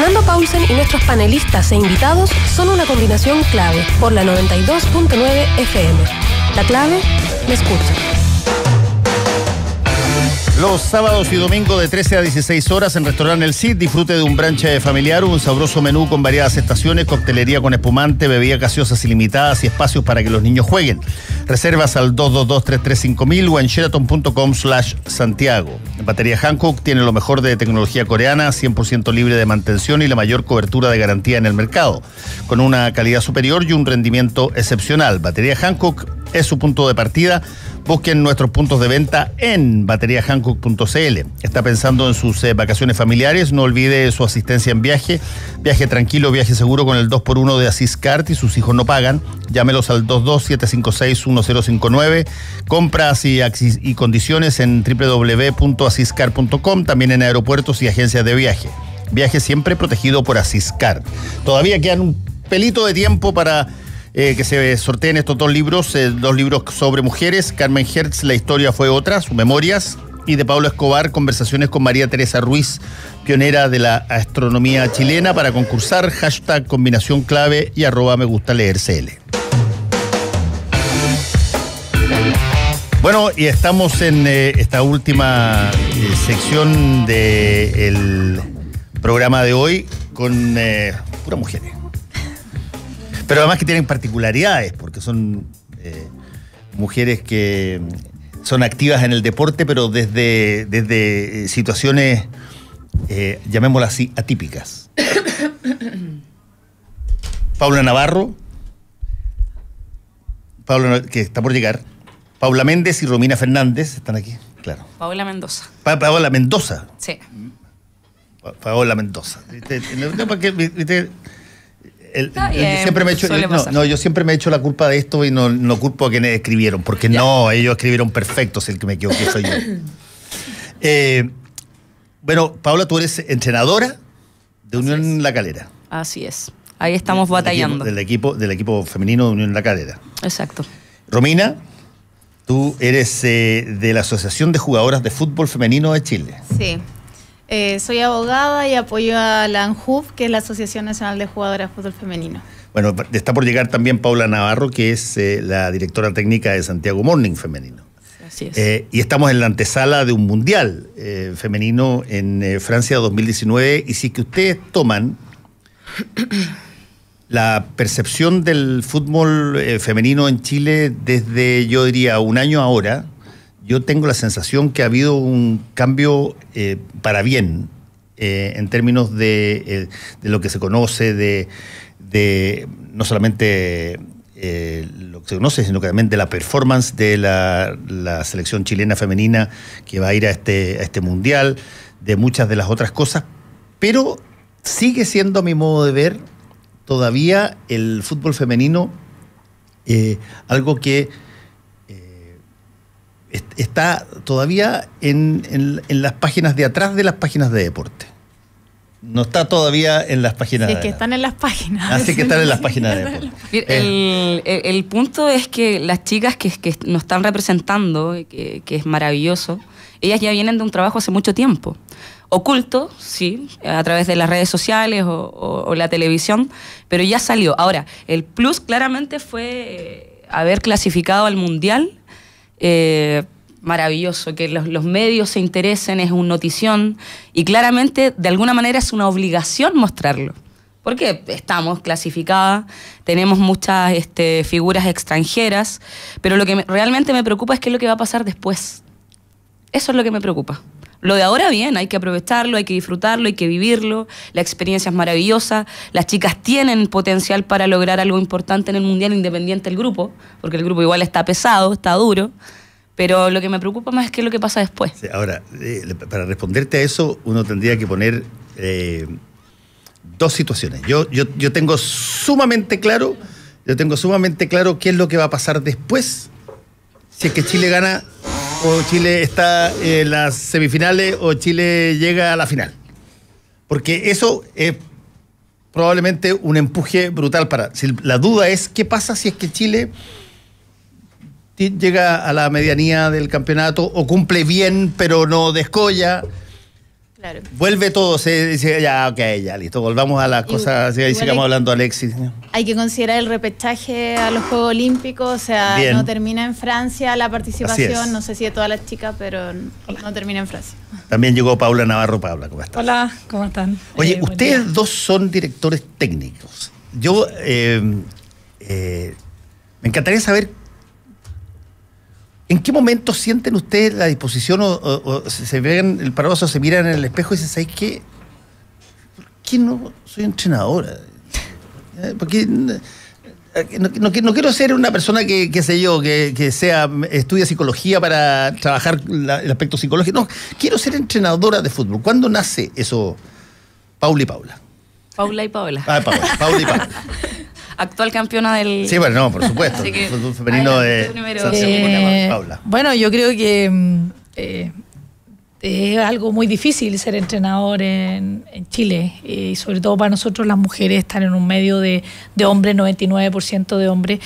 Fernando Paulsen y nuestros panelistas e invitados son una combinación clave por la 92.9 FM. La clave, me escucha. Los sábados y domingos de 13 a 16 horas en Restaurante El Cid disfrute de un branche familiar, un sabroso menú con variadas estaciones, coctelería con espumante, bebidas gaseosas ilimitadas y espacios para que los niños jueguen. Reservas al 222-335.000 o en sheraton.com slash Santiago. Batería Hancock tiene lo mejor de tecnología coreana, 100% libre de mantención y la mayor cobertura de garantía en el mercado, con una calidad superior y un rendimiento excepcional. Batería Hancock es su punto de partida. Busquen nuestros puntos de venta en bateriahancock.cl. Está pensando en sus eh, vacaciones familiares, no olvide su asistencia en viaje. Viaje tranquilo, viaje seguro con el 2x1 de Asiscard y sus hijos no pagan. Llámelos al 227561059. Compras y, y condiciones en www.asiscard.com, también en aeropuertos y agencias de viaje. Viaje siempre protegido por Asiscard. Todavía quedan un pelito de tiempo para eh, que se sorteen estos dos libros, eh, dos libros sobre mujeres, Carmen Hertz, La historia fue otra, sus memorias, y de Pablo Escobar, conversaciones con María Teresa Ruiz, pionera de la astronomía chilena, para concursar, hashtag combinación clave y arroba me gusta leer CL. Bueno, y estamos en eh, esta última sección del programa de hoy con puras pura mujeres. Pero además que tienen particularidades, porque son eh, mujeres que son activas en el deporte, pero desde, desde eh, situaciones, eh, llamémoslas así, atípicas. Paula Navarro, Paula, que está por llegar, Paula Méndez y Romina Fernández están aquí, claro. Paula Mendoza. Paola Mendoza. Sí. Paola Mendoza. ¿Viste? yo siempre me he no, la culpa de esto y no, no culpo a quienes escribieron, porque no, ellos escribieron perfectos, el que me equivoqué soy yo. Eh, bueno, Paula, tú eres entrenadora de Unión La Calera. Así es. Ahí estamos batallando. Del equipo, del equipo femenino de Unión La Calera. Exacto. Romina, tú eres eh, de la Asociación de Jugadoras de Fútbol Femenino de Chile. Sí, eh, soy abogada y apoyo a la ANJUF, que es la Asociación Nacional de Jugadoras de Fútbol Femenino. Bueno, está por llegar también Paula Navarro, que es eh, la directora técnica de Santiago Morning Femenino. Así es. Eh, y estamos en la antesala de un mundial femenino en Francia 2019. Y si que ustedes toman la percepción del fútbol femenino en Chile desde, yo diría, un año ahora, yo tengo la sensación que ha habido un cambio eh, para bien eh, en términos eh, de, lo que se conoce, de, no solamente lo que se conoce, sino que también de la performance de la, selección chilena femenina que va a ir este, a este mundial, de muchas de las otras cosas, pero sigue siendo a mi modo de ver todavía el fútbol femenino algo que está todavía en, en, las páginas de atrás de las páginas de deporte. No está todavía en las páginas. Sí, que están en las páginas. Así que están en las páginas de deporte. Eh. El, el, punto es que las chicas que, que nos están representando, que, es maravilloso, ellas ya vienen de un trabajo hace mucho tiempo. Oculto, sí, a través de las redes sociales o la televisión, pero ya salió. Ahora, el plus claramente fue eh, haber clasificado al Mundial eh, maravilloso que los, medios se interesen, es un notición y claramente de alguna manera es una obligación mostrarlo. Porque estamos clasificadas, tenemos muchas este, figuras extranjeras, pero lo que realmente me preocupa es qué es lo que va a pasar después. Eso es lo que me preocupa. Lo de ahora bien, hay que aprovecharlo, hay que disfrutarlo, hay que vivirlo. La experiencia es maravillosa. Las chicas tienen potencial para lograr algo importante en el mundial independiente del grupo, porque el grupo igual está pesado, está duro. Pero lo que me preocupa más es qué es lo que pasa después. Ahora, eh, para responderte a eso, uno tendría que poner eh, dos situaciones. Yo, yo, yo tengo sumamente claro, yo tengo sumamente claro qué es lo que va a pasar después si es que Chile gana o Chile está en las semifinales o Chile llega a la final. Porque eso es probablemente un empuje brutal para... la duda es qué pasa si es que Chile llega a la medianía del campeonato o cumple bien pero no descolla. Vuelve todo, se dice, ya, ok, ya, listo, volvamos a las cosas, y sigamos hablando, Alexis. Hay que considerar el repechaje a los Juegos Olímpicos, o sea, no termina en Francia la participación, no sé si de todas las chicas, pero no termina en Francia. También llegó Paula Navarro, Paula, ¿cómo estás? Hola, ¿cómo están? Oye, ustedes dos son directores técnicos. Yo, eh, eh, me encantaría saber ¿En qué momento sienten ustedes la disposición o, se ven el o se miran en el espejo y dicen, ¿sabes qué? ¿Por qué no soy entrenadora? Eh, Porque eh, no, quiero ser una persona que, sé yo, que, sea, estudia psicología para trabajar el aspecto psicológico. No, quiero ser entrenadora de fútbol. ¿Cuándo nace eso, Paula y Paula? Paula y Paula. Ah, Paula, Paula y Paula. actual campeona del. Sí, bueno, no, por supuesto. Así que, de. Eh, Paula. Bueno, yo creo que mm, eh, es algo muy difícil ser entrenador en, Chile eh, y sobre todo para nosotros las mujeres estar en un medio de, de hombres, 99% de hombres,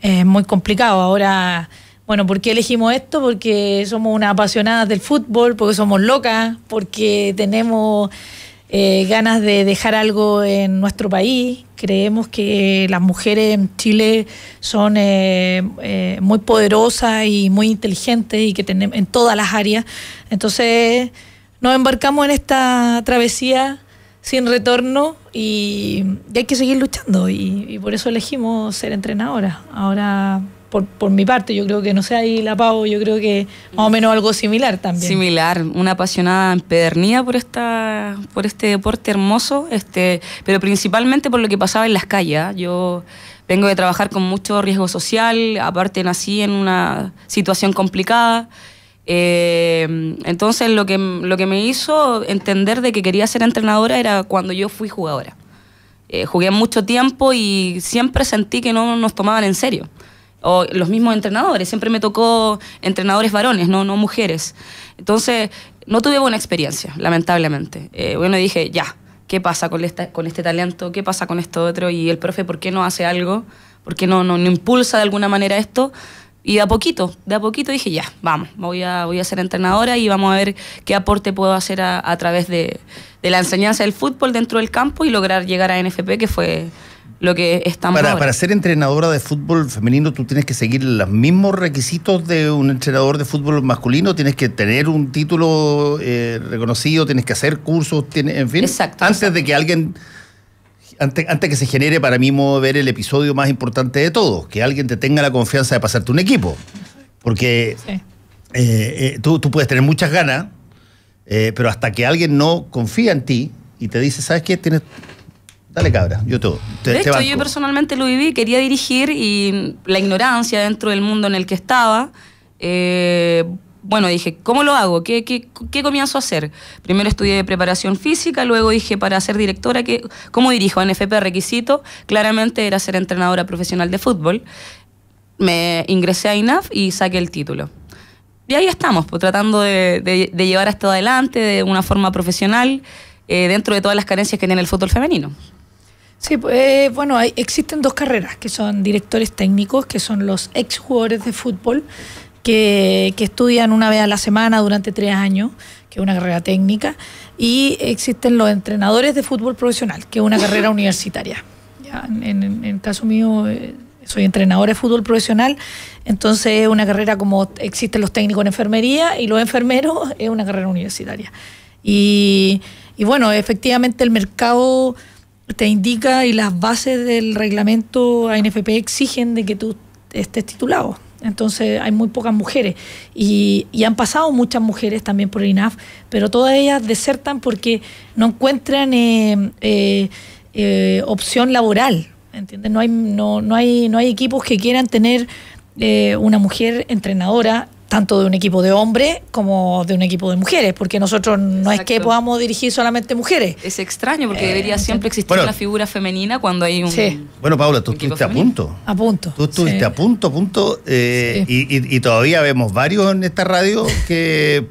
es muy complicado. Ahora. Bueno, ¿por qué elegimos esto? Porque somos unas apasionadas del fútbol, porque somos locas, porque tenemos eh, ganas de dejar algo en nuestro país. Creemos que las mujeres en Chile son eh, eh, muy poderosas y muy inteligentes y que en todas las áreas. Entonces nos embarcamos en esta travesía sin retorno y, hay que seguir luchando y, por eso elegimos ser entrenadoras. Ahora por, por, mi parte, yo creo que no sé, ahí la pavo, yo creo que más o menos algo similar también. Similar, una apasionada empedernida por esta, por este deporte hermoso, este, pero principalmente por lo que pasaba en las calles. ¿ah? Yo vengo de trabajar con mucho riesgo social, aparte nací en una situación complicada. Eh, entonces lo que, lo que me hizo entender de que quería ser entrenadora era cuando yo fui jugadora. Eh, jugué mucho tiempo y siempre sentí que no nos tomaban en serio o los mismos entrenadores, siempre me tocó entrenadores varones, no, no mujeres. Entonces, no tuve buena experiencia, lamentablemente. Eh, bueno, dije, ya, ¿qué pasa con, este talento? ¿Qué pasa con esto otro? Y el profe, ¿por qué no hace algo? ¿Por qué no, no, impulsa de alguna manera esto? Y de a poquito, de a poquito dije, ya, vamos, voy a, voy a ser entrenadora y vamos a ver qué aporte puedo hacer a, través de, de la enseñanza del fútbol dentro del campo y lograr llegar a NFP, que fue lo que estamos para, ser entrenadora de fútbol femenino, ¿tú tienes que seguir los mismos requisitos de un entrenador de fútbol masculino? ¿Tienes que tener un título eh, reconocido? ¿Tienes que hacer cursos? en fin, antes de que alguien... Antes, que se genere para mí ver el episodio más importante de todos, que alguien te tenga la confianza de pasarte un equipo. Porque eh, eh, tú, tú, puedes tener muchas ganas, pero hasta que alguien no confía en ti y te dice, ¿sabes qué? Tienes, Dale cabra, yo todo. de hecho, yo personalmente lo viví, quería dirigir y la ignorancia dentro del mundo en el que estaba. Eh, bueno, dije, ¿cómo lo hago? ¿Qué, ¿Qué, qué, comienzo a hacer? Primero estudié preparación física, luego dije, para ser directora, ¿cómo dirijo? NFP requisito, claramente era ser entrenadora profesional de fútbol. Me ingresé a INAF y saqué el título. Y ahí estamos, pues, tratando de, llevar esto adelante de una forma profesional, eh, dentro de todas las carencias que tiene el fútbol femenino. Sí, pues eh, bueno, existen dos carreras que son directores técnicos, que son los ex jugadores de fútbol que, estudian una vez a la semana durante tres años, que es una carrera técnica, y existen los entrenadores de fútbol profesional, que es una carrera universitaria. en, el caso mío, eh, soy entrenador de fútbol profesional, entonces es una carrera como existen los técnicos en enfermería y los enfermeros es una carrera universitaria. y bueno, efectivamente el mercado te indica y las bases del reglamento ANFP exigen de que tú estés titulado. Entonces hay muy pocas mujeres y, han pasado muchas mujeres también por el INAF, pero todas ellas desertan porque no encuentran eh, eh, eh, opción laboral. ¿entiendes? No, hay, no, no, hay, no hay equipos que quieran tener una mujer entrenadora tanto de un equipo de hombres como de un equipo de mujeres, porque nosotros no es que podamos dirigir solamente mujeres. Es extraño, porque eh, debería siempre existir una figura femenina cuando hay un. Sí. Bueno, Paula, tú estuviste a punto. A punto. Tú estuviste a punto, a punto. Eh, y, y, todavía vemos varios en esta radio que,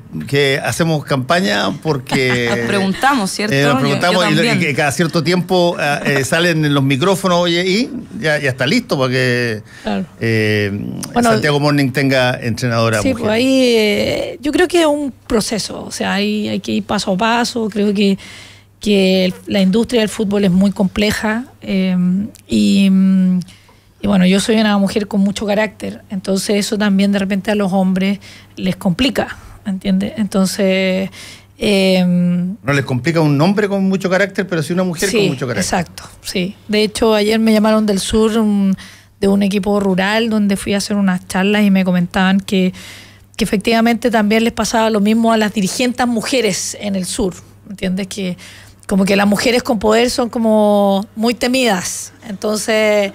hacemos campaña porque. nos preguntamos, eh, ¿cierto? nos preguntamos y, cada cierto tiempo ah, salen en los micrófonos, y ya, está listo para que Santiago Morning tenga entrenadora. Sí, pues ahí eh, yo creo que es un proceso, o sea, hay, que ir paso a paso, creo que, que la industria del fútbol es muy compleja em, y, bueno, yo soy una mujer con mucho carácter, entonces eso también de repente a los hombres les complica, ¿entiendes? Entonces... Em, no les complica un hombre con mucho carácter, pero sí una mujer con mucho carácter. Exacto, sí. De hecho, ayer me llamaron del sur... Un, de un equipo rural donde fui a hacer unas charlas y me comentaban que, efectivamente también les pasaba lo mismo a las dirigentes mujeres en el sur, ¿entiendes? Que como que las mujeres con poder son como muy temidas. Entonces,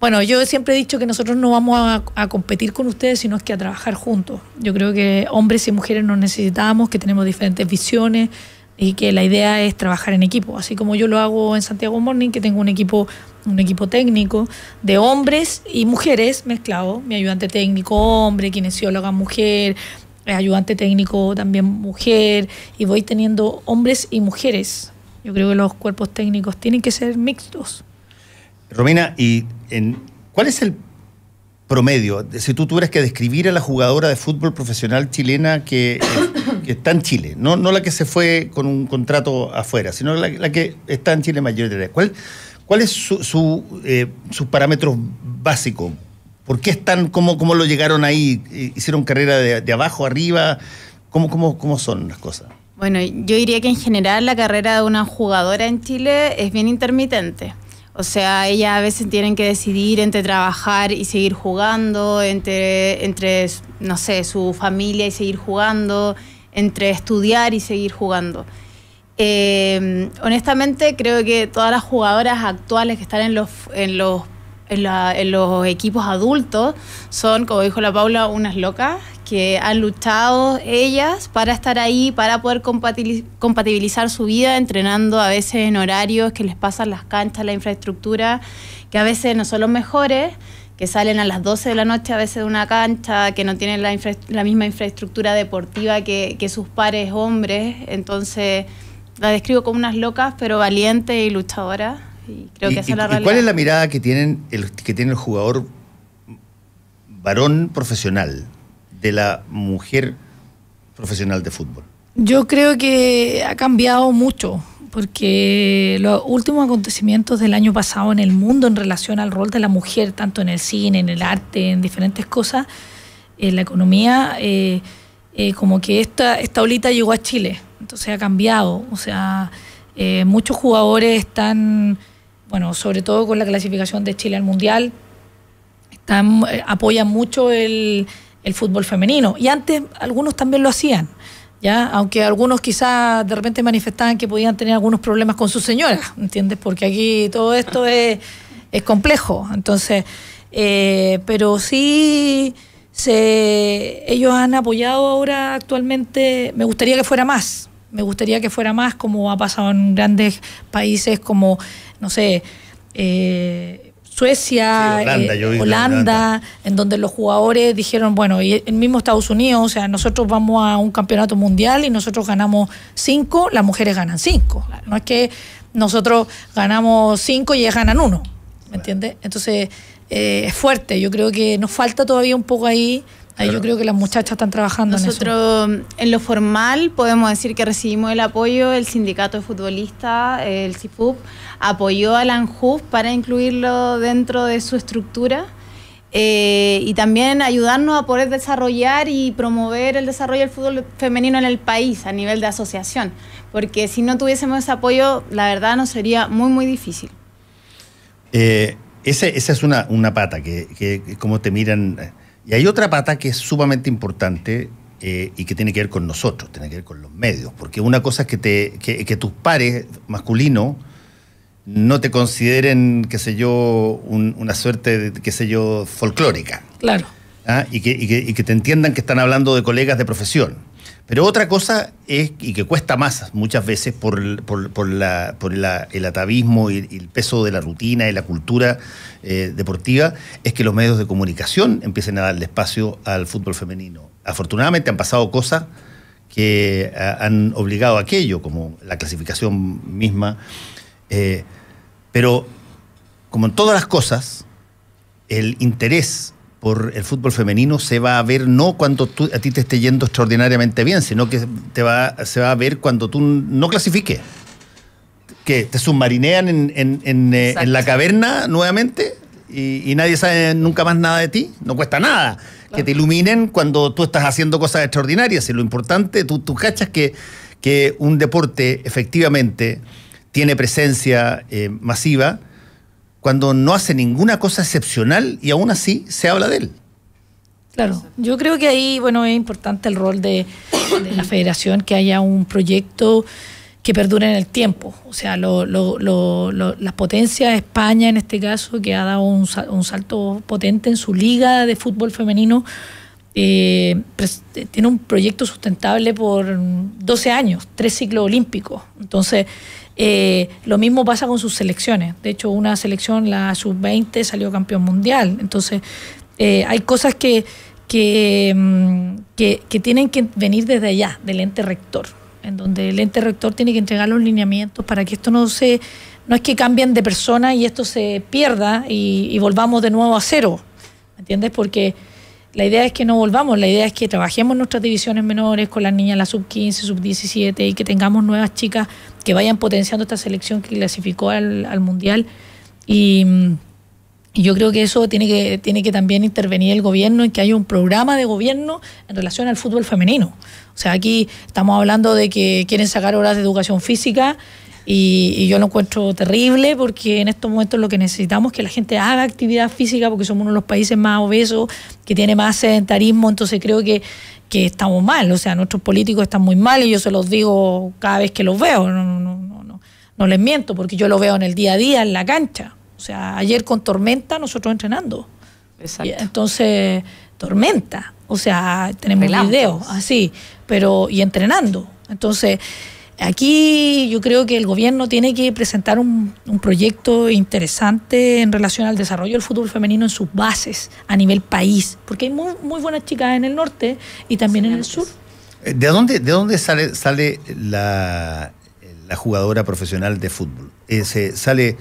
bueno, yo siempre he dicho que nosotros no vamos a, competir con ustedes, sino es que a trabajar juntos. Yo creo que hombres y mujeres nos necesitamos, que tenemos diferentes visiones, y que la idea es trabajar en equipo, así como yo lo hago en Santiago Morning, que tengo un equipo, un equipo técnico de hombres y mujeres mezclado, mi ayudante técnico hombre, kinesióloga mujer, eh, ayudante técnico también mujer, y voy teniendo hombres y mujeres. Yo creo que los cuerpos técnicos tienen que ser mixtos. Romina, ¿y en, cuál es el promedio? Si tú tuvieras que describir a la jugadora de fútbol profesional chilena que... Eh, está en Chile, no, no la que se fue con un contrato afuera, sino la, que está en Chile mayoritaria. ¿Cuál, cuál es eh, sus parámetros básicos? ¿Por qué están, cómo, cómo lo llegaron ahí? ¿Hicieron carrera de, abajo, arriba? ¿Cómo, cómo, ¿Cómo son las cosas? Bueno, yo diría que en general la carrera de una jugadora en Chile es bien intermitente. O sea, ellas a veces tienen que decidir entre trabajar y seguir jugando, entre, entre no sé, su familia y seguir jugando, entre estudiar y seguir jugando. Eh, honestamente, creo que todas las jugadoras actuales que están en los, en los equipos adultos son, como dijo la Paula, unas locas que han luchado ellas para estar ahí, para poder compatibilizar su vida, entrenando a veces en horarios que les pasan las canchas, la infraestructura, que a veces no son los mejores, que salen a las 12 de la noche a veces de una cancha, que no tienen la, misma infraestructura deportiva que, sus pares hombres. Entonces, la describo como unas locas, pero valientes y luchadoras. Y creo que esa es la realidad. ¿Cuál es la mirada que, tienen el, que tiene el jugador varón profesional de la mujer profesional de fútbol? Yo creo que ha cambiado mucho porque los últimos acontecimientos del año pasado en el mundo en relación al rol de la mujer, tanto en el cine, en el arte, en diferentes cosas, en la economía, eh, eh, como que esta, esta olita llegó a Chile, entonces ha cambiado, o sea, eh, muchos jugadores están, bueno, sobre todo con la clasificación de Chile al Mundial, están, apoyan mucho el fútbol femenino, y antes algunos también lo hacían. ¿ya? Aunque algunos quizás de repente manifestaban que podían tener algunos problemas con sus señoras, ¿entiendes? Porque aquí todo esto es, complejo. Entonces, eh, pero sí ellos han apoyado ahora actualmente, me gustaría que fuera más, me gustaría que fuera más como ha pasado en grandes países como, no sé, eh, Suecia, eh, Holanda, en donde los jugadores dijeron, bueno, y el mismo Estados Unidos, o sea, nosotros vamos a un campeonato mundial y nosotros ganamos cinco, las mujeres ganan cinco. No es que nosotros ganamos cinco y ellas ganan uno, ¿me entiendes? Entonces, eh, es fuerte, yo creo que nos falta todavía un poco ahí yo creo que las muchachas están trabajando en eso. Nosotros, en lo formal, podemos decir que recibimos el apoyo el Sindicato de Futbolistas, el CIFUP, apoyó a la ANJUF para incluirlo dentro de su estructura. Eh, y también ayudarnos a poder desarrollar y promover el desarrollo del fútbol femenino en el país a nivel de asociación, porque si no tuviésemos ese apoyo, la verdad nos sería muy, muy difícil. Eh, esa es una, una pata, que, que, como te miran eh, y hay otra pata que es sumamente importante eh, y que tiene que ver con nosotros, tiene que ver con los medios. Porque una cosa es que, te, que, tus pares masculinos no te consideren, qué sé yo, una suerte, qué sé yo, folclórica. Claro. ¿Ah? Y, que, y, que, y, que, te entiendan que están hablando de colegas de profesión. Pero otra cosa es, y que cuesta más muchas veces por, el atavismo y, el peso de la rutina y la cultura eh, deportiva, es que los medios de comunicación empiecen a darle espacio al fútbol femenino. Afortunadamente han pasado cosas que eh, han obligado a aquello, como la clasificación misma. Eh, pero como en todas las cosas, el interés por el fútbol femenino se va a ver no cuando tú, a ti te esté yendo extraordinariamente bien, sino que te va, se va a ver cuando tú no clasifiques. Que te submarinean en, eh, la caverna nuevamente y, nadie sabe nunca más nada de ti, no cuesta nada. Que te iluminen cuando tú estás haciendo cosas extraordinarias. Y lo importante, tú, cachas que, que un deporte efectivamente tiene presencia eh, masiva cuando no hace ninguna cosa excepcional y aún así se habla de él. Claro, yo creo que ahí, bueno, es importante el rol de, la federación, que haya un proyecto que perdure en el tiempo. O sea, las lo, de España en este caso, que ha dado un, salto potente en su liga de fútbol femenino, eh, eh, tiene un proyecto sustentable por 12 años, tres ciclos olímpicos. Entonces, eh, lo mismo pasa con sus selecciones. De hecho, una selección, la sub-20, salió campeón mundial. Entonces, eh, hay cosas mm, que, que, tienen que venir desde allá, del ente rector, en donde el ente rector tiene que entregar los lineamientos para que esto no se no es que cambien de persona y esto se pierda y, volvamos de nuevo a cero. ...¿me ¿Entiendes? Porque la idea es que no volvamos, la idea es que trabajemos nuestras divisiones menores con las niñas, la sub 15, sub 17 y que tengamos nuevas chicas que vayan potenciando esta selección que clasificó al, Mundial. Y, yo creo que eso tiene que, tiene que también intervenir el gobierno en que haya un programa de gobierno en relación al fútbol femenino. O sea, aquí estamos hablando de que quieren sacar horas de educación física y, yo lo encuentro terrible porque en estos momentos lo que necesitamos es que la gente haga actividad física porque somos uno de los países más obesos, que tiene más sedentarismo, entonces creo que, que estamos mal, o sea, nuestros políticos están muy mal y yo se los digo cada vez que los veo, no, no, no, no, no les miento porque yo lo veo en el día a día, en la cancha, o sea, ayer con tormenta nosotros entrenando. Exacto. entonces, tormenta, o sea, tenemos videos así, pero y entrenando. Entonces, Aquí yo creo que el gobierno tiene que presentar un, proyecto interesante en relación al desarrollo del fútbol femenino en sus bases a nivel país, porque hay muy, muy buenas chicas en el norte y también en el sur. ¿De dónde, de dónde sale, sale la, jugadora profesional de fútbol? Eh, sale,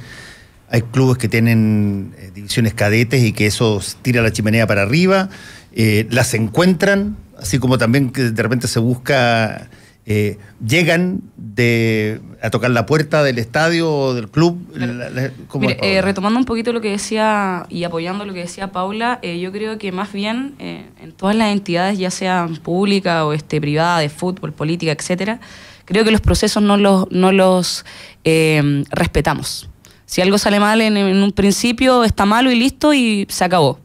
hay clubes que tienen eh, divisiones cadetes y que eso tira la chimenea para arriba, eh, las encuentran, así como también que de repente se busca eh, llegan a tocar la puerta del estadio o del club. Eh, retomando un poquito lo que decía y apoyando lo que decía Paula, eh, yo creo que más bien en todas las entidades, ya sean pública o este, privada de fútbol, política, etcétera, creo que los procesos no los, los respetamos. Si algo sale mal en un principio, está malo y listo y se acabó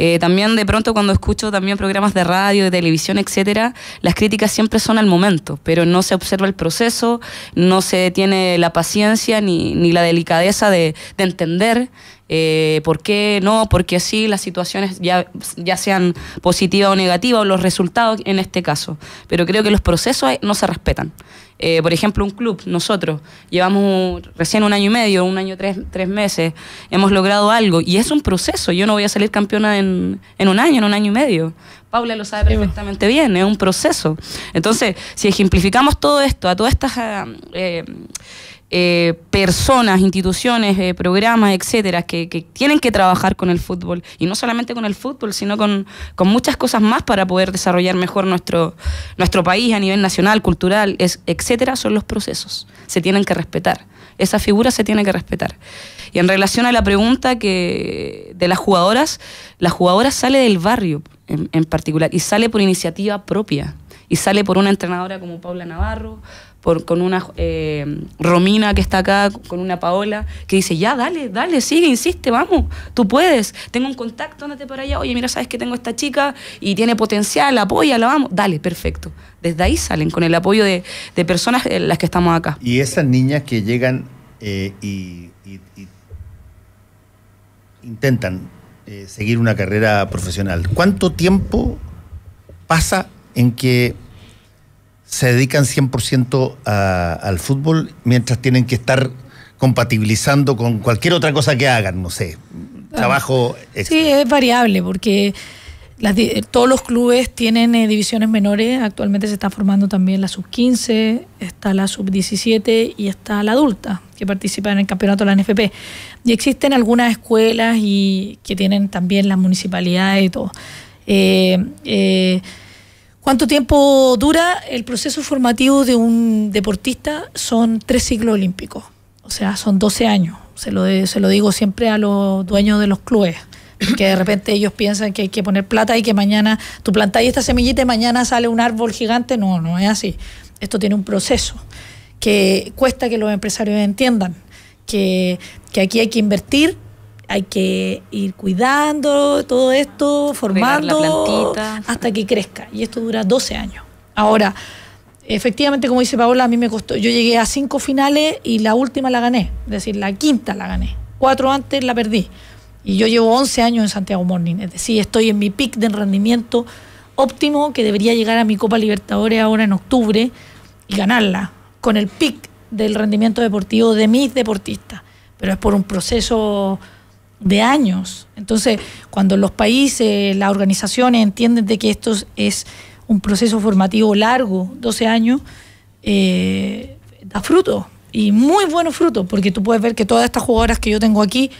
eh, también de pronto cuando escucho también programas de radio, de televisión, etcétera, las críticas siempre son al momento, pero no se observa el proceso, no se tiene la paciencia ni, la delicadeza de, de entender eh, por qué no, porque así las situaciones ya, ya sean positivas o negativas, o los resultados en este caso. Pero creo que los procesos no se respetan. Eh, por ejemplo, un club, nosotros llevamos recién un año y medio, un año tres, tres meses, hemos logrado algo y es un proceso. Yo no voy a salir campeona en, un año, en un año y medio. Paula lo sabe pues. perfectamente bien, es un proceso. Entonces, si ejemplificamos todo esto, a todas estas eh, eh, personas, instituciones, eh, programas, etcétera, que, tienen que trabajar con el fútbol. Y no solamente con el fútbol, sino con, muchas cosas más para poder desarrollar mejor nuestro, nuestro país a nivel nacional, cultural, etcétera, son los procesos. Se tienen que respetar. Esa figura se tiene que respetar. Y en relación a la pregunta que de las jugadoras, la jugadora sale del barrio en particular y sale por iniciativa propia y sale por una entrenadora como Paula Navarro, con una eh, Romina que está acá, con una Paola, que dice, ya, dale, dale, sigue, insiste, vamos, tú puedes, tengo un contacto, ándate para allá, oye, mira, sabes que tengo esta chica y tiene potencial, apóyala, vamos, dale, perfecto. Desde ahí salen con el apoyo de, personas eh, las que estamos acá. Y esas niñas que llegan eh, y, intentan seguir una carrera profesional, ¿cuánto tiempo pasa en que se dedican 100% al fútbol mientras tienen que estar compatibilizando con cualquier otra cosa que hagan, no sé, trabajo. Sí, es variable porque todos los clubes tienen eh, divisiones menores, actualmente se está formando también la sub-15, está la sub-17 y está la adulta que participa en el campeonato de la NFP. Y existen algunas escuelas y que tienen también las municipalidades y todo. Eh, eh, ¿Cuánto tiempo dura el proceso formativo de un deportista? Son tres ciclos olímpicos, o sea, son 12 años. Se lo, se lo digo siempre a los dueños de los clubes, que de repente ellos piensan que hay que poner plata y que mañana tú plantáis esta semillita y mañana sale un árbol gigante. No, no es así. Esto tiene un proceso que cuesta que los empresarios entiendan, que, que aquí hay que invertir hay que ir cuidando todo esto, formando hasta que crezca. Y esto dura 12 años. Ahora, efectivamente, como dice Paola, a mí me costó. Yo llegué a cinco finales y la última la gané. Es decir, la quinta la gané. Cuatro antes la perdí. Y yo llevo 11 años en Santiago Morning. Es decir, estoy en mi pic de rendimiento óptimo que debería llegar a mi Copa Libertadores ahora en octubre y ganarla con el pic del rendimiento deportivo de mis deportistas. Pero es por un proceso de años. Entonces, cuando los países, las organizaciones entienden de que esto es un proceso formativo largo, 12 años, eh, da fruto, y muy buenos frutos, porque tú puedes ver que todas estas jugadoras que yo tengo aquí,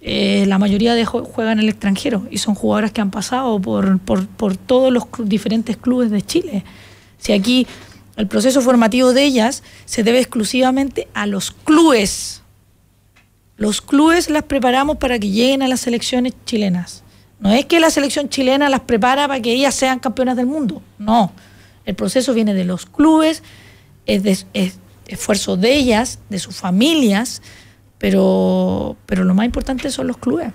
eh, la mayoría de juegan en el extranjero, y son jugadoras que han pasado por, por, todos los diferentes clubes de Chile. Si aquí el proceso formativo de ellas se debe exclusivamente a los clubes, los clubes las preparamos para que lleguen a las selecciones chilenas. No es que la selección chilena las prepara para que ellas sean campeonas del mundo. No. El proceso viene de los clubes, es, esfuerzo de ellas, de sus familias, pero, pero lo más importante son los clubes.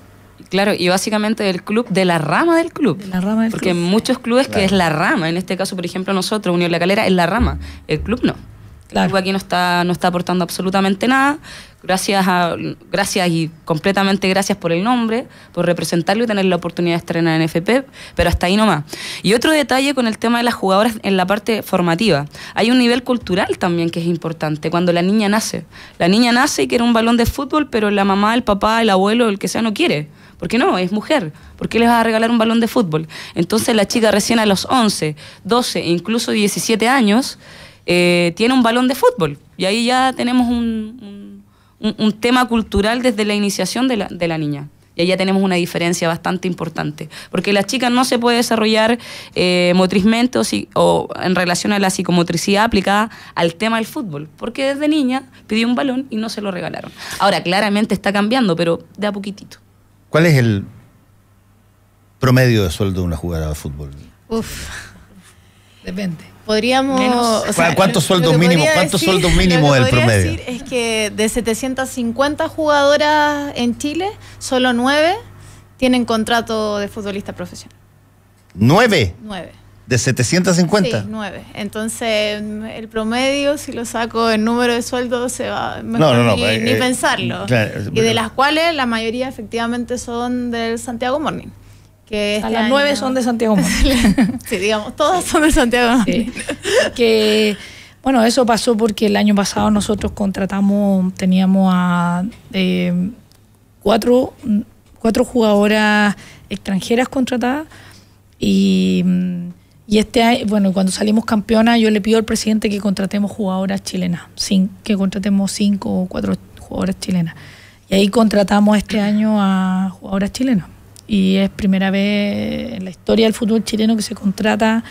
Claro, y básicamente el club, de la rama del club. la rama del Porque muchos clubes que es la rama, en este caso, por ejemplo, nosotros, Unión La Calera, es la rama, el club no. El club aquí no está, no está aportando absolutamente nada. Gracias, gracias y completamente gracias por el nombre, por representarlo y tener la oportunidad de estrenar en FP, pero hasta ahí nomás. Y otro detalle con el tema de las jugadoras en la parte formativa. Hay un nivel cultural también que es importante, cuando la niña nace. La niña nace y quiere un balón de fútbol, pero la mamá, el papá, el abuelo, el que sea, no quiere. ¿Por qué no? Es mujer. ¿Por qué les vas a regalar un balón de fútbol? Entonces la chica recién a los 11, 12, e incluso 17 años, eh, tiene un balón de fútbol. Y ahí ya tenemos un un, tema cultural desde la iniciación de la, de la niña. Y ahí ya tenemos una diferencia bastante importante, porque la chica no se puede desarrollar eh, motrizmente o, o, en relación a la psicomotricidad aplicada al tema del fútbol, porque desde niña pidió un balón y no se lo regalaron. Ahora, claramente está cambiando, pero de a poquitito. ¿Cuál es el promedio de sueldo de una jugadora de fútbol? Uf. Depende. Podríamos. ¿Cuántos sueldos mínimos? ¿Cuántos sueldos mínimos del promedio? Decir es que de 750 jugadoras en Chile, solo 9 tienen contrato de futbolista profesional. ¿Nueve? Nueve. ¿De 750? Sí, 9. Entonces, el promedio, si lo saco el número de sueldos se va. no, no, no, ni, eh, pensarlo. y de las cuales la mayoría efectivamente son del Santiago Morning. Que este a las nueve son de Santiago sí, digamos, todas son de Santiago Que, bueno, eso pasó porque el año pasado nosotros contratamos, teníamos a eh, cuatro, cuatro jugadoras extranjeras contratadas y, este año, bueno, cuando salimos campeonas yo le pido al presidente que contratemos jugadoras chilenas, que contratemos cinco o cuatro jugadoras chilenas. Y ahí contratamos este año a jugadoras chilenas y es primera vez en la historia del fútbol chileno que se contrata.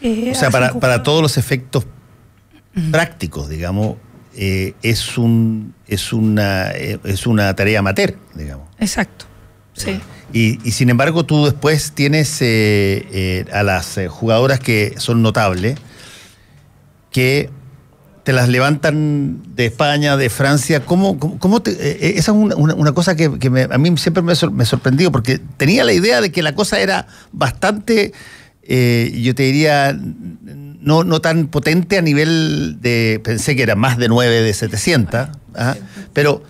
Eh, o sea, para, todos los efectos prácticos, digamos, eh, es, un, es, una, eh, es una tarea amateur, digamos. Exacto, sí. y sin embargo, tú después tienes a las jugadoras que son notables, que te las levantan de España, de Francia. ¿Cómo, cómo, te, eh, eh, esa es una, una, cosa que, que a mí siempre me, me sorprendió, porque tenía la idea de que la cosa era bastante, eh, yo te diría, no, no tan potente a nivel de, pensé que era más de 9 de 700, ¿ah? pero,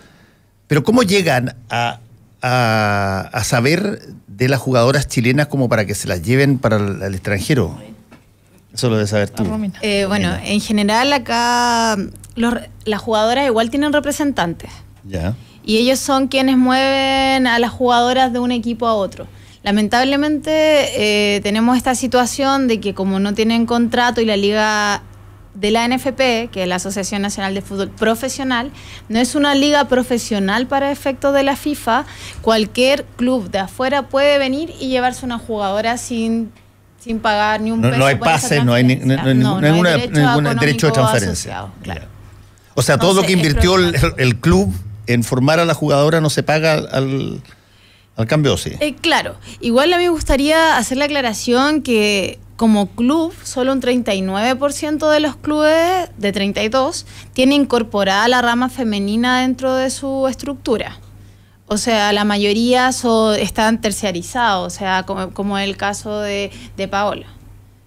pero ¿cómo llegan a, a, a saber de las jugadoras chilenas como para que se las lleven para el, el extranjero? Solo de saber tú. Eh, bueno, en general acá las jugadoras igual tienen representantes. Ya. Y ellos son quienes mueven a las jugadoras de un equipo a otro. Lamentablemente eh, tenemos esta situación de que como no tienen contrato y la liga de la NFP, que es la Asociación Nacional de Fútbol Profesional, no es una liga profesional para efectos de la FIFA, cualquier club de afuera puede venir y llevarse una jugadora sin sin pagar ni un no, peso. No hay pases, no hay, ningún no, hay derecho, de transferencia. Claro. O sea, todo lo que invirtió el, club en formar a la jugadora no se paga al, al cambio, sí. Eh, claro, igual a mí me gustaría hacer la aclaración que como club, solo un 39% de los clubes de 32 tiene incorporada la rama femenina dentro de su estructura. O sea, la mayoría son, están terciarizados, o sea, como, como el caso de, de Paola.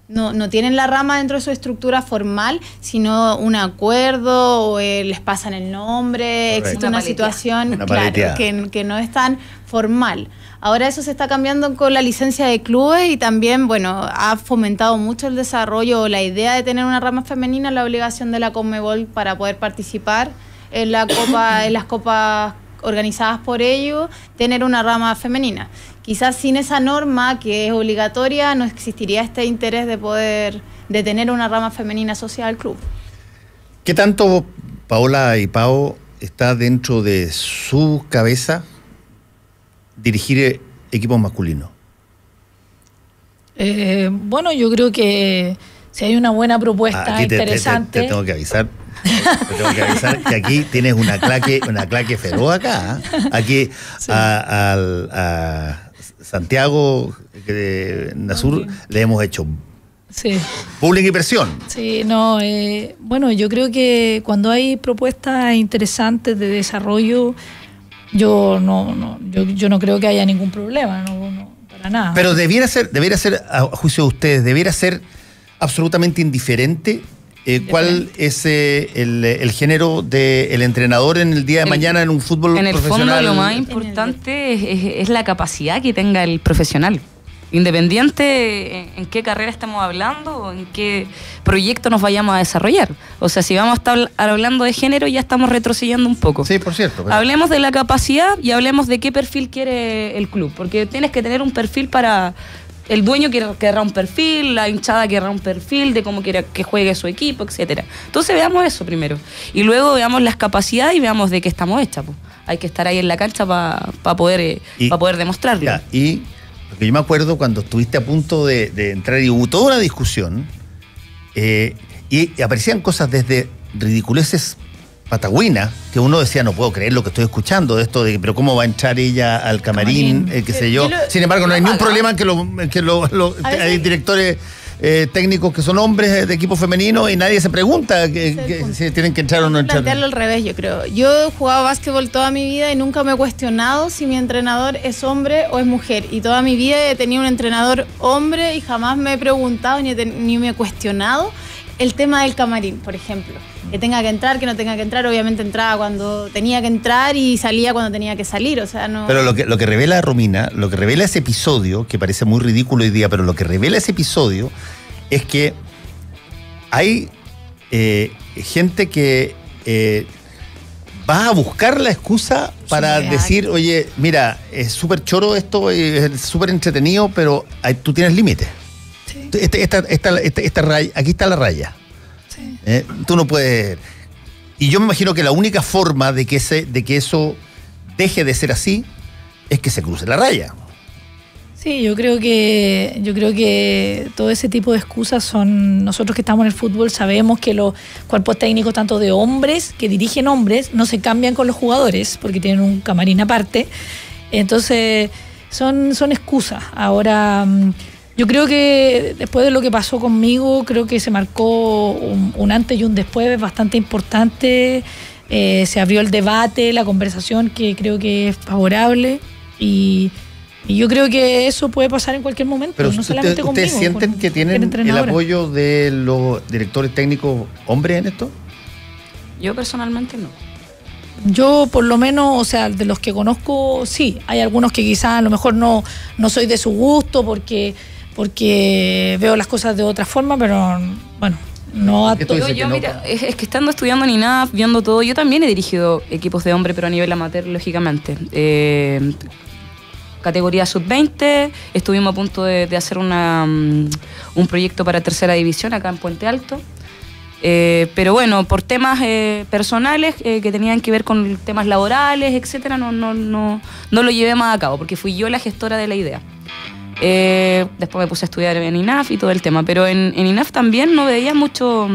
No, no, tienen la rama dentro de su estructura formal, sino un acuerdo eh, les pasan el nombre, existe una, situación que, no es tan formal. Ahora eso se está cambiando con la licencia de clubes y también, bueno, ha fomentado mucho el desarrollo o la idea de tener una rama femenina, la obligación de la Conmebol para poder participar en la copa, en las copas organizadas por ellos tener una rama femenina. Quizás sin esa norma que es obligatoria no existiría este interés de poder, de tener una rama femenina asociada al club. ¿Qué tanto Paola y Pau está dentro de su cabeza dirigir e-, equipos masculinos? Eh, bueno, yo creo que si hay una buena propuesta ah, interesante. te, tengo que avisar, pero que avisar que aquí tienes una claque, una claque feroz acá. ¿ah? Aquí a, Santiago de Nasur le hemos hecho Sí. y presión. Sí, no, eh, bueno, yo creo que cuando hay propuestas interesantes de desarrollo, yo no, yo, no creo que haya ningún problema, no, para nada. Pero debiera ser, debiera ser, a juicio de ustedes, debiera ser absolutamente indiferente eh, ¿cuál es eh, el, género del entrenador en el día de mañana en un fútbol profesional? En el fondo lo más importante es, la capacidad que tenga el profesional. Independiente en qué carrera estamos hablando o en qué proyecto nos vayamos a desarrollar. O sea, si vamos a estar hablando de género ya estamos retrocediendo un poco. Sí, por cierto. Hablemos de la capacidad y hablemos de qué perfil quiere el club, porque tienes que tener un perfil para el dueño querrá un perfil, la hinchada querrá un perfil de cómo quiere que juegue su equipo, etcétera. Entonces veamos eso primero. Y luego veamos las capacidades y veamos de qué estamos hechas. Hay que estar ahí en la cancha para poder, eh, poder demostrarlo. y yo me acuerdo cuando estuviste a punto de, entrar y hubo toda una discusión eh, y aparecían cosas desde ridiculeces Patagüina, que uno decía, no puedo creer lo que estoy escuchando de esto, de pero cómo va a entrar ella al camarín, eh, qué sé yo. Sin embargo, no hay ningún problema que, lo, que lo, hay directores eh, técnicos que son hombres de equipo femenino y nadie se pregunta que, si tienen que entrar o no entrar. Plantearlo al revés, yo creo. Yo he jugado básquetbol toda mi vida y nunca me he cuestionado si mi entrenador es hombre o es mujer. Y toda mi vida he tenido un entrenador hombre y jamás me he preguntado ni, ni me he cuestionado el tema del camarín, por ejemplo que tenga que entrar, que no tenga que entrar. Obviamente entraba cuando tenía que entrar y salía cuando tenía que salir. O sea, no. Pero lo que, lo que revela Romina, lo que revela ese episodio, que parece muy ridículo hoy día, pero lo que revela ese episodio es que hay eh, gente que eh, va a buscar la excusa para decir, ah. oye, mira, es súper choro esto, es súper entretenido, pero tú tienes límites. Sí. Este, esta, esta, esta, aquí está la raya. ¿Eh? Tú no puedes. Y yo me imagino que la única forma de que, de que eso deje de ser así es que se cruce la raya. Sí, yo creo que yo creo que todo ese tipo de excusas son nosotros que estamos en el fútbol sabemos que los cuerpos técnicos tanto de hombres que dirigen hombres no se cambian con los jugadores porque tienen un camarín aparte. Entonces son son excusas. Ahora mm, yo creo que después de lo que pasó conmigo, creo que se marcó un, antes y un después bastante importante. Eh, se abrió el debate, la conversación que creo que es favorable y, yo creo que eso puede pasar en cualquier momento, Pero no solamente conmigo, ¿Ustedes sienten que tienen el apoyo de los directores técnicos hombres en esto? Yo personalmente no. Yo por lo menos, o sea, de los que conozco, sí, hay algunos que quizás a lo mejor no, no soy de su gusto porque porque veo las cosas de otra forma, pero bueno, no a todo. Yo, es, que estando estudiando ni nada, viendo todo, yo también he dirigido equipos de hombre, pero a nivel amateur, lógicamente. Eh, categoría sub-20, estuvimos a punto de, hacer mm, un proyecto para tercera división acá en Puente Alto. Eh, pero bueno, por temas eh, personales que tenían que ver con temas laborales, etcétera, no, no, no, no lo llevé más a cabo, porque fui yo la gestora de la idea. Eh, después me puse a estudiar en INAF y todo el tema, pero en, INAF también no veía mucho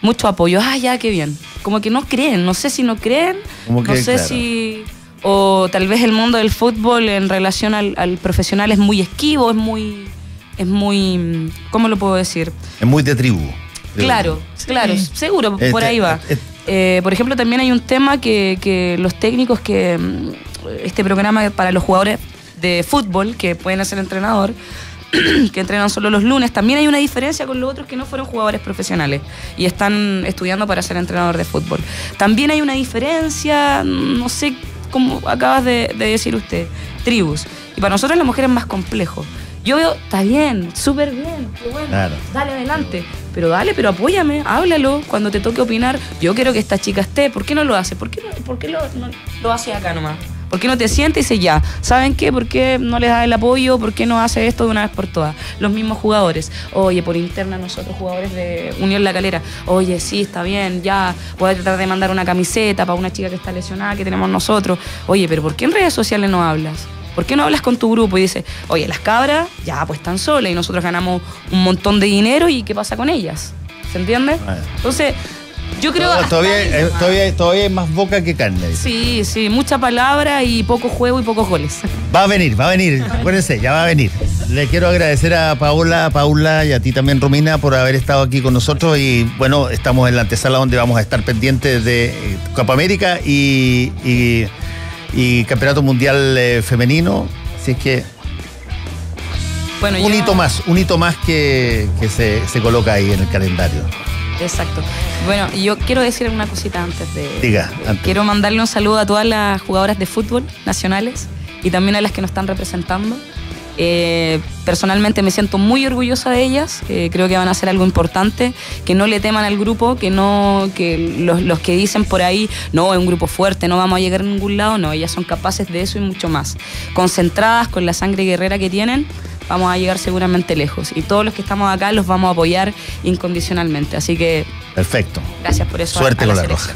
mucho apoyo. Ah, ya, qué bien. Como que no creen, no sé si no creen, no sé si... O tal vez el mundo del fútbol en relación al, profesional es muy esquivo, es muy... Es muy... Mm, ¿Cómo lo puedo decir? Es muy de tribu. claro, claro, seguro, por este, ahí va. Este, este. Eh, por ejemplo, también hay un tema que los técnicos que... Mm, este programa para los jugadores de fútbol que pueden hacer entrenador, que entrenan solo los lunes, también hay una diferencia con los otros que no fueron jugadores profesionales y están estudiando para ser entrenador de fútbol. También hay una diferencia, no sé cómo acabas de, decir usted, tribus. Y para nosotros las mujeres es más complejo. Yo veo, está bien, súper bien, qué bueno, dale adelante. Pero dale, pero apóyame, háblalo cuando te toque opinar. Yo quiero que esta chica esté, ¿por qué no lo hace? ¿Por qué, lo, no, lo hace acá nomás? ¿Por qué no te sientes y dices ya? ¿Saben qué? ¿Por qué no les da el apoyo? ¿Por qué no hace esto de una vez por todas? Los mismos jugadores. Oye, por interna nosotros, jugadores de Unión La Calera. Oye, sí, está bien, ya. Voy a tratar de mandar una camiseta para una chica que está lesionada que tenemos nosotros. Oye, pero ¿por qué en redes sociales no hablas? ¿Por qué no hablas con tu grupo y dices, oye, las cabras ya pues están solas y nosotros ganamos un montón de dinero y qué pasa con ellas? ¿Se entiende? Entonces yo creo que. todavía, todavía, es eh, más boca que carne. Sí, sí, mucha palabra y poco juego y pocos goles. Va a venir, va a venir. Acuérdense, ya va a venir. Le quiero agradecer a Paola, Paula y a ti también, Romina, por haber estado aquí con nosotros. Y bueno, estamos en la antesala donde vamos a estar pendientes de eh, Copa América y, Campeonato Mundial eh, Femenino. Así es que un hito más, un hito más que, se coloca ahí en el calendario. Exacto. Bueno, yo quiero decir una cosita antes de. Diga, antes. Quiero mandarle un saludo a todas las jugadoras de fútbol nacionales y también a las que nos están representando. Eh, personalmente me siento muy orgullosa de ellas, eh, creo que van a hacer algo importante, que no le teman al grupo, que no, que los, los, que dicen por ahí, no, es un grupo fuerte, no vamos a llegar a ningún lado, no, ellas son capaces de eso y mucho más. Concentradas con la sangre guerrera que tienen, vamos a llegar seguramente lejos. Y todos los que estamos acá los vamos a apoyar incondicionalmente. Así que. Perfecto. Gracias por eso. Suerte con la, roja.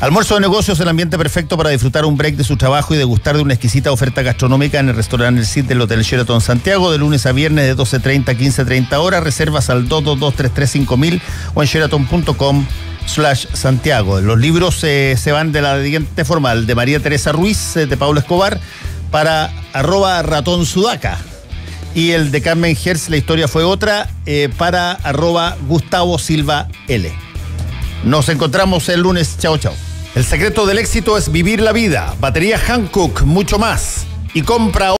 Almuerzo de negocios, el ambiente perfecto para disfrutar un break de su trabajo y degustar de una exquisita oferta gastronómica en el restaurante El Cid del Hotel Sheraton Santiago de lunes a viernes de 12.30 a 15.30 horas. Reservas al 222 o en sheraton.com slash Santiago. Los libros eh, se van de la siguiente forma, de María Teresa Ruiz, eh, de Pablo Escobar, para arroba ratón sudaca. Y el de Carmen Hertz, la historia fue otra, eh, para arroba Gustavo Silva L. Nos encontramos el lunes. Chao, chao. El secreto del éxito es vivir la vida. Batería Hankook, mucho más. Y compra